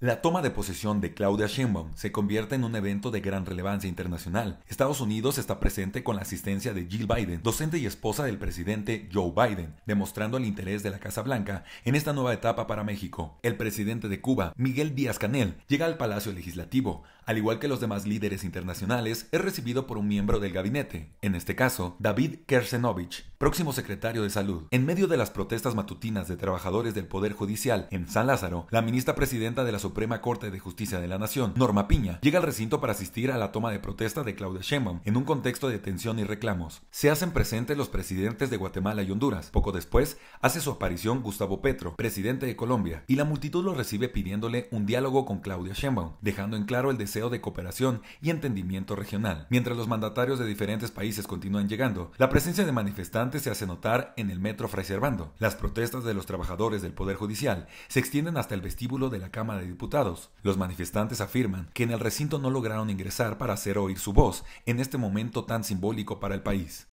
La toma de posesión de Claudia Sheinbaum se convierte en un evento de gran relevancia internacional. Estados Unidos está presente con la asistencia de Jill Biden, docente y esposa del presidente Joe Biden, demostrando el interés de la Casa Blanca en esta nueva etapa para México. El presidente de Cuba, Miguel Díaz-Canel, llega al Palacio Legislativo. Al igual que los demás líderes internacionales, es recibido por un miembro del gabinete, en este caso, David Kersenovich, próximo secretario de Salud. En medio de las protestas matutinas de trabajadores del Poder Judicial en San Lázaro, la ministra presidenta de la Suprema Corte de Justicia de la Nación, Norma Piña, llega al recinto para asistir a la toma de protesta de Claudia Sheinbaum en un contexto de tensión y reclamos. Se hacen presentes los presidentes de Guatemala y Honduras. Poco después, hace su aparición Gustavo Petro, presidente de Colombia, y la multitud lo recibe pidiéndole un diálogo con Claudia Sheinbaum, dejando en claro el deseo de cooperación y entendimiento regional. Mientras los mandatarios de diferentes países continúan llegando, la presencia de manifestantes se hace notar en el metro Fray Servando. Las protestas de los trabajadores del Poder Judicial se extienden hasta el vestíbulo de la Cámara de Diputados. Los manifestantes afirman que en el recinto no lograron ingresar para hacer oír su voz en este momento tan simbólico para el país.